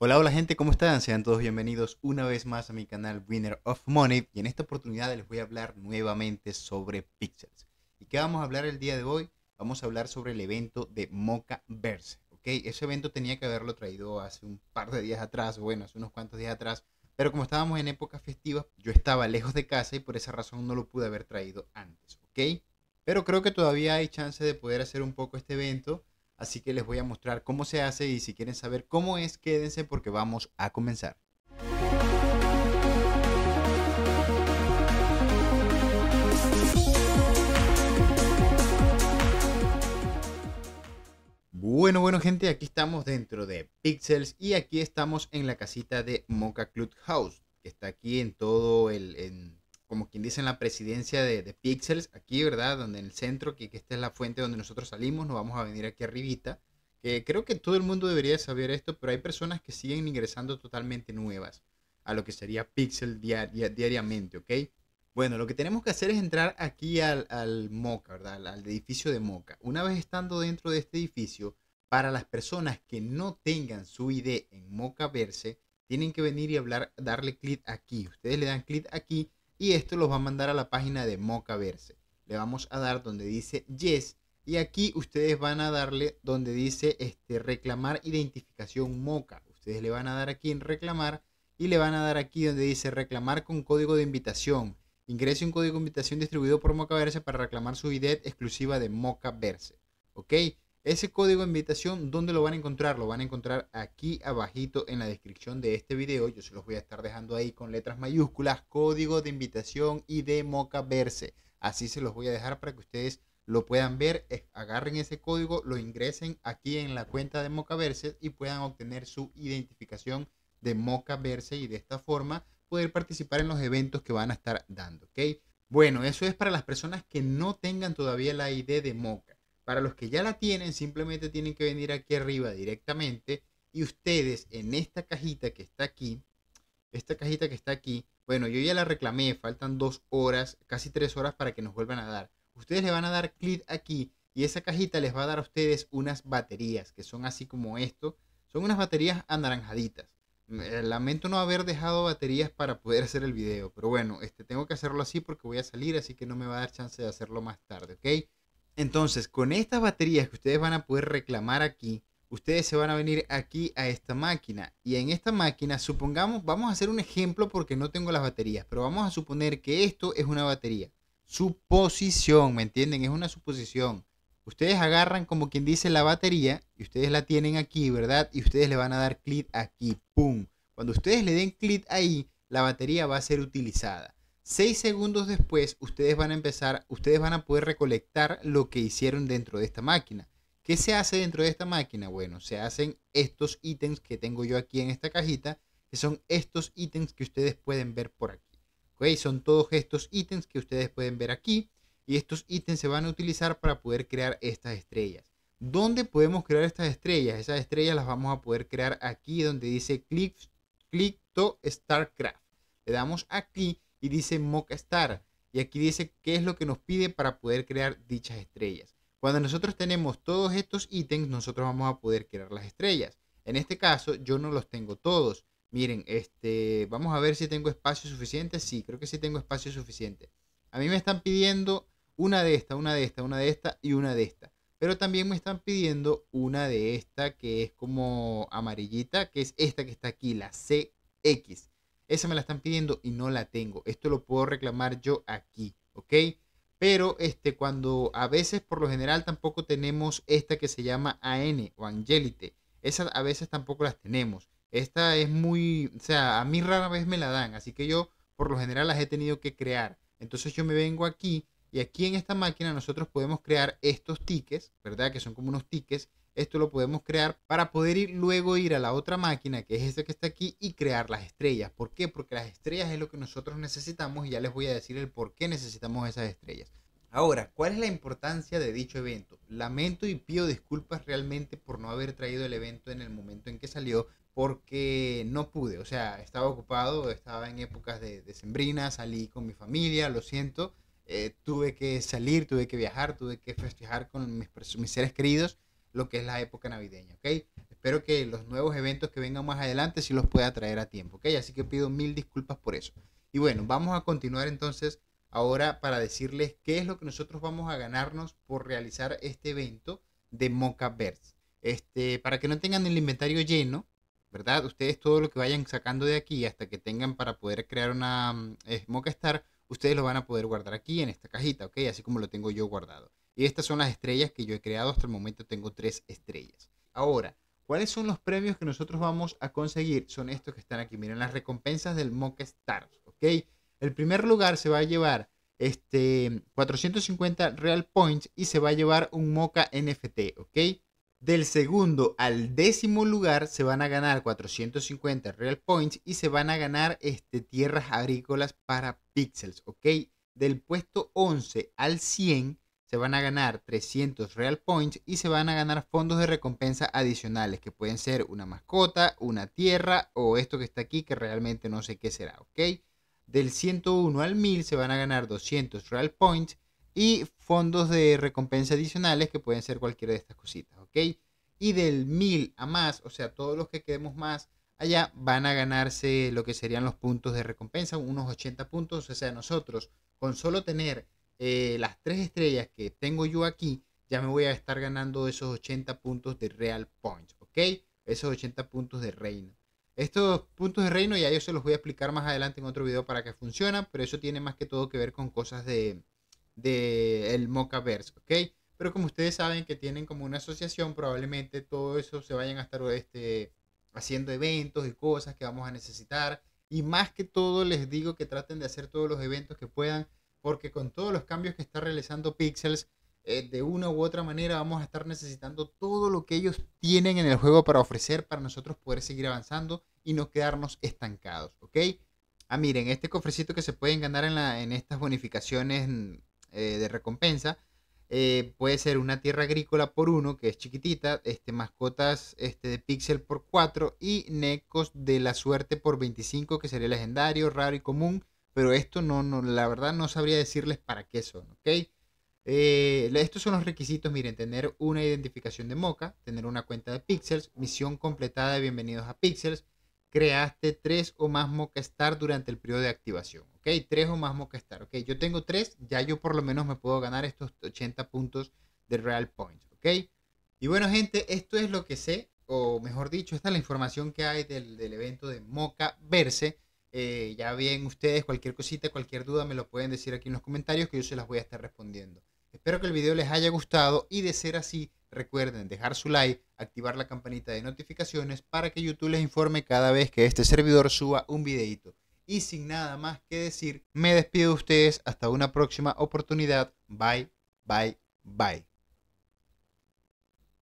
Hola, hola gente, ¿cómo están? Sean todos bienvenidos una vez más a mi canal Winner of Money y en esta oportunidad les voy a hablar nuevamente sobre Pixels. ¿Y qué vamos a hablar el día de hoy? Vamos a hablar sobre el evento de Mocha Verse, ¿ok? Ese evento tenía que haberlo traído hace un par de días atrás, bueno, hace unos cuantos días atrás, pero como estábamos en época festiva, yo estaba lejos de casa y por esa razón no lo pude haber traído antes, ¿ok? Pero creo que todavía hay chance de poder hacer un poco este evento Así que les voy a mostrar cómo se hace y si quieren saber cómo es, quédense porque vamos a comenzar. Bueno, bueno gente, aquí estamos dentro de Pixels y aquí estamos en la casita de Mocha Club House, que está aquí en todo el, en como quien dice, en la presidencia de, de Pixels, aquí, ¿verdad? Donde en el centro, que, esta es la fuente donde nosotros salimos, nos vamos a venir aquí arribita. que creo que todo el mundo debería saber esto, pero hay personas que siguen ingresando totalmente nuevas a lo que sería Pixel diariamente, ¿ok? Bueno, lo que tenemos que hacer es entrar aquí al, al Moca, ¿verdad? Al, edificio de Moca. Una vez estando dentro de este edificio, para las personas que no tengan su ID en Moca Verse, tienen que venir y hablar, darle clic aquí. Ustedes le dan clic aquí y esto los va a mandar a la página de Mocaverse. Le vamos a dar donde dice Yes y aquí ustedes van a darle donde dice este, reclamar identificación Moca. Ustedes le van a dar aquí en reclamar y le van a dar aquí donde dice reclamar con código de invitación. Ingrese un código de invitación distribuido por Mocaverse para reclamar su ID exclusiva de Mocaverse. ¿Ok? Ese código de invitación, ¿dónde lo van a encontrar? Lo van a encontrar aquí abajito en la descripción de este video. Yo se los voy a estar dejando ahí con letras mayúsculas, código de invitación y de Moca Verse. Así se los voy a dejar para que ustedes lo puedan ver, agarren ese código, lo ingresen aquí en la cuenta de Verse y puedan obtener su identificación de Verse y de esta forma poder participar en los eventos que van a estar dando, Bueno, eso es para las personas que no tengan todavía la ID de Moca. Para los que ya la tienen, simplemente tienen que venir aquí arriba directamente y ustedes en esta cajita que está aquí, esta cajita que está aquí, bueno, yo ya la reclamé, faltan dos horas, casi tres horas para que nos vuelvan a dar. Ustedes le van a dar clic aquí y esa cajita les va a dar a ustedes unas baterías que son así como esto. Son unas baterías anaranjaditas. Eh, lamento no haber dejado baterías para poder hacer el video, pero bueno, este, tengo que hacerlo así porque voy a salir, así que no me va a dar chance de hacerlo más tarde, ¿ok? Entonces, con estas baterías que ustedes van a poder reclamar aquí, ustedes se van a venir aquí a esta máquina. Y en esta máquina, supongamos, vamos a hacer un ejemplo porque no tengo las baterías, pero vamos a suponer que esto es una batería. Suposición, ¿me entienden? Es una suposición. Ustedes agarran como quien dice la batería y ustedes la tienen aquí, ¿verdad? Y ustedes le van a dar clic aquí, ¡pum! Cuando ustedes le den clic ahí, la batería va a ser utilizada. Seis segundos después, ustedes van a empezar, ustedes van a poder recolectar lo que hicieron dentro de esta máquina. ¿Qué se hace dentro de esta máquina? Bueno, se hacen estos ítems que tengo yo aquí en esta cajita, que son estos ítems que ustedes pueden ver por aquí. Son todos estos ítems que ustedes pueden ver aquí. Y estos ítems se van a utilizar para poder crear estas estrellas. ¿Dónde podemos crear estas estrellas? Esas estrellas las vamos a poder crear aquí donde dice click, click to StarCraft. Le damos aquí y dice Mock Star. Y aquí dice qué es lo que nos pide para poder crear dichas estrellas. Cuando nosotros tenemos todos estos ítems, nosotros vamos a poder crear las estrellas. En este caso, yo no los tengo todos. Miren, este, vamos a ver si tengo espacio suficiente. Sí, creo que sí tengo espacio suficiente. A mí me están pidiendo una de esta, una de esta, una de esta y una de esta. Pero también me están pidiendo una de esta que es como amarillita, que es esta que está aquí, la CX. Esa me la están pidiendo y no la tengo. Esto lo puedo reclamar yo aquí, ¿ok? Pero este, cuando a veces, por lo general, tampoco tenemos esta que se llama AN o Angelite. Esas a veces tampoco las tenemos. Esta es muy, o sea, a mí rara vez me la dan, así que yo por lo general las he tenido que crear. Entonces yo me vengo aquí y aquí en esta máquina nosotros podemos crear estos tickets, ¿verdad? Que son como unos tickets esto lo podemos crear para poder ir luego ir a la otra máquina, que es esta que está aquí, y crear las estrellas. ¿Por qué? Porque las estrellas es lo que nosotros necesitamos y ya les voy a decir el por qué necesitamos esas estrellas. Ahora, ¿cuál es la importancia de dicho evento? Lamento y pido disculpas realmente por no haber traído el evento en el momento en que salió, porque no pude, o sea, estaba ocupado, estaba en épocas de, sembrina, salí con mi familia, lo siento, eh, tuve que salir, tuve que viajar, tuve que festejar con mis, mis seres queridos lo que es la época navideña, ¿ok? Espero que los nuevos eventos que vengan más adelante sí los pueda traer a tiempo, ¿ok? Así que pido mil disculpas por eso. Y bueno, vamos a continuar entonces ahora para decirles qué es lo que nosotros vamos a ganarnos por realizar este evento de Mocaverse. Este, para que no tengan el inventario lleno, ¿verdad? Ustedes todo lo que vayan sacando de aquí hasta que tengan para poder crear una mm, eh, Mocha Star, ustedes lo van a poder guardar aquí en esta cajita, ¿ok? Así como lo tengo yo guardado. Y estas son las estrellas que yo he creado. Hasta el momento tengo tres estrellas. Ahora, ¿cuáles son los premios que nosotros vamos a conseguir? Son estos que están aquí. Miren, las recompensas del Mocha Stars. ¿Ok? El primer lugar se va a llevar este 450 Real Points y se va a llevar un Mocha NFT. ¿Ok? Del segundo al décimo lugar se van a ganar 450 Real Points y se van a ganar este, tierras agrícolas para Pixels, ¿ok? Del puesto 11 al 100 se van a ganar 300 Real Points y se van a ganar fondos de recompensa adicionales, que pueden ser una mascota, una tierra o esto que está aquí, que realmente no sé qué será, ¿ok? Del 101 al 1000 se van a ganar 200 Real Points y fondos de recompensa adicionales, que pueden ser cualquiera de estas cositas, ¿ok? Y del 1000 a más, o sea, todos los que quedemos más allá van a ganarse lo que serían los puntos de recompensa, unos 80 puntos, o sea, nosotros con solo tener eh, las tres estrellas que tengo yo aquí, ya me voy a estar ganando esos 80 puntos de Real Points, ¿ok? Esos 80 puntos de reino. Estos puntos de reino ya yo se los voy a explicar más adelante en otro video para que funcionen pero eso tiene más que todo que ver con cosas de, de el Mochaverse, ¿ok? Pero como ustedes saben que tienen como una asociación, probablemente todo eso se vayan a estar este, haciendo eventos y cosas que vamos a necesitar. Y más que todo les digo que traten de hacer todos los eventos que puedan porque con todos los cambios que está realizando Pixels, eh, de una u otra manera vamos a estar necesitando todo lo que ellos tienen en el juego para ofrecer para nosotros poder seguir avanzando y no quedarnos estancados, ¿ok? Ah, miren, este cofrecito que se pueden ganar en, la, en estas bonificaciones mm, eh, de recompensa eh, puede ser una tierra agrícola por uno, que es chiquitita, este, mascotas este, de pixel por 4 y necos de la suerte por 25, que sería legendario, raro y común pero esto no, la verdad no sabría decirles para qué son, ¿ok? Eh, estos son los requisitos, miren, tener una identificación de Moca tener una cuenta de Pixels, misión completada de bienvenidos a Pixels, creaste tres o más Mocha Star durante el periodo de activación, ¿ok? Tres o más Moca Star, ¿ok? Yo tengo tres, ya yo por lo menos me puedo ganar estos 80 puntos de Real Points, ¿ok? Y bueno, gente, esto es lo que sé, o mejor dicho, esta es la información que hay del, del evento de Mocha Verse. Eh, ya bien ustedes, cualquier cosita, cualquier duda me lo pueden decir aquí en los comentarios que yo se las voy a estar respondiendo. Espero que el video les haya gustado y de ser así, recuerden dejar su like, activar la campanita de notificaciones para que YouTube les informe cada vez que este servidor suba un videito. Y sin nada más que decir, me despido de ustedes hasta una próxima oportunidad. Bye, bye, bye.